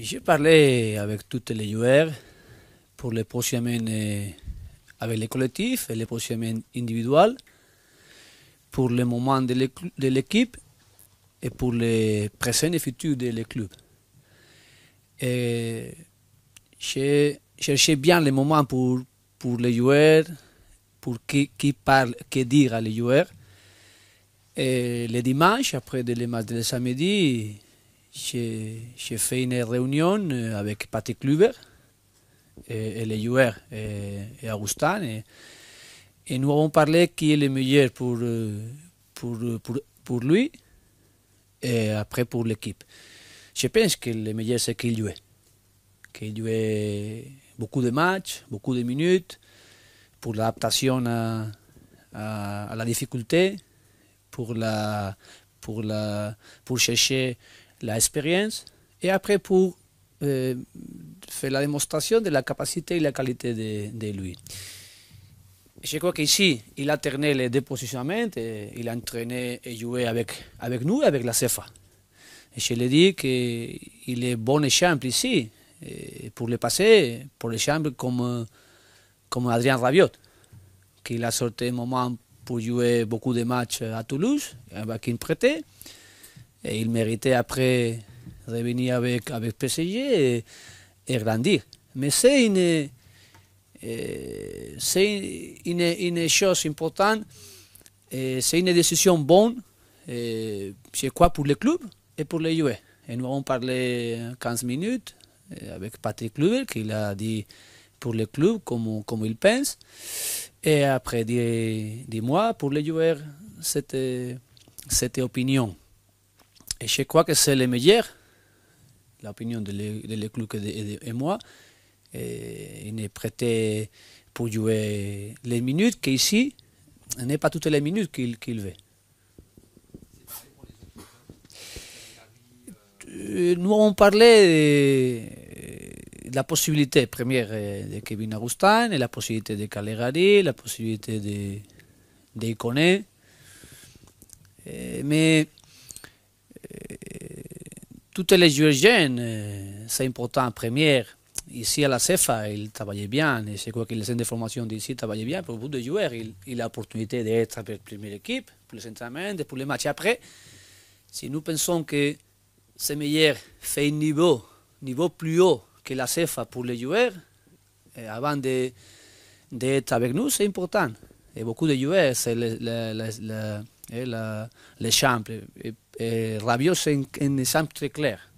J'ai parlé avec toutes les joueurs pour les prochaines euh, avec les collectifs et les prochaines individuels, pour les moments de l'équipe et pour les présents et futurs des clubs. Et j'ai cherché bien les moments pour, pour les joueurs, pour qui, qui parle, que dire à les joueurs. Et les dimanches, après les matchs de samedi, j'ai fait une réunion euh, avec Patrick Luber et, les joueurs et, Augustin. Et, nous avons parlé qui est le meilleur pour, euh, pour, euh, pour, pour lui et après pour l'équipe. Je pense que le meilleur, c'est qu'il joue, Qu'il joue beaucoup de matchs, beaucoup de minutes, pour l'adaptation à, à, à, la difficulté, pour, la, pour, la, pour chercher l'expérience, et après pour eh, faire la démonstration de la capacité et la qualité de, lui. Je crois qu'ici, il a terné les deux positionnements, il a entraîné et joué avec, avec nous, avec la CFA. Et je lui dit qu'il est bon exemple eh, ici, pour le passé, pour les chambres comme, comme Adrien Rabiot, qui a sorti un moment pour jouer beaucoup de matchs à Toulouse, avec une prêté. Et il méritait après revenir avec, avec PSG et, grandir. Mais c'est une, euh, c'est une, chose importante, c'est une décision bonne, c'est quoi pour le club et pour les joueurs. Et nous avons parlé 15 minutes euh, avec Patrick Louvel qui a dit pour le club comme, comme il pense. Et après des, des mois, pour les joueurs, c'était cette opinion. Et je crois que c'est le meilleur, l'opinion de Leclerc et, et, moi. il est prêté pour jouer les minutes qu'ici, il n'est pas toutes les minutes qu'il veut. Nous avons parlé de, la possibilité première de Kevin Agustin, la possibilité de Calegari, la possibilité de, de Iconé. Mais toutes les jeunes, c'est important, première. Ici à la CEFA, il travaillait bien. Et c'est quoi que les centres de formation d'ici travaillaient bien. Pour beaucoup de joueurs, il, il a l'opportunité d'être avec la première équipe, pour les entraînements, pour les matchs après. Si nous pensons que c'est meilleur fait un niveau, niveau plus haut que la CEFA pour les joueurs, avant d'être avec nous, c'est important. Et beaucoup de joueurs, c'est le, le, eh, eh, en, en Saint-Clair.